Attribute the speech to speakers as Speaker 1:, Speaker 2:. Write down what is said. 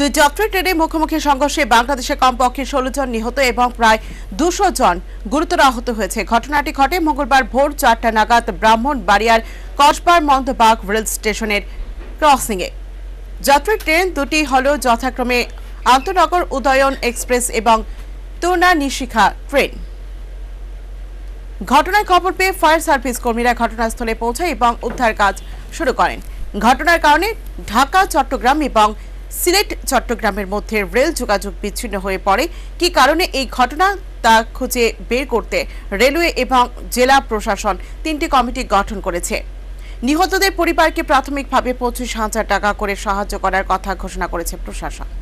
Speaker 1: দুই যাত্রী ট্রেনে মুখোমুখি সংঘর্ষে বাংলাদেশে কমপক্ষে ষোলো জন নিহত এবং প্রায় দুশো জন গুরুতর আহত হয়েছে ঘটনাটি ঘটে মঙ্গলবার ভোর চারটা নাগাদ ব্রাহ্মণবাড়িয়ার কসবার মন্দবাগ রেল স্টেশনের ক্রসিংয়ে যাত্রী ট্রেন দুটি হল যথাক্রমে আন্তনগর উদয়ন এক্সপ্রেস এবং তোনা নিশিখা ট্রেন ঘটনায় খবর পেয়ে ফায়ার সার্ভিস কর্মীরা ঘটনাস্থলে পৌঁছায় এবং উদ্ধার কাজ শুরু করেন ঘটনার কারণে ঢাকা চট্টগ্রাম এবং সিলেট চট্টগ্রামের মধ্যে রেল যোগাযোগ বিচ্ছিন্ন হয়ে পড়ে কি কারণে এই ঘটনা তা খুঁজে বের করতে রেলওয়ে এবং জেলা প্রশাসন তিনটি কমিটি গঠন করেছে নিহতদের পরিবারকে প্রাথমিকভাবে পঁচিশ হাজার টাকা করে সাহায্য করার কথা ঘোষণা করেছে প্রশাসন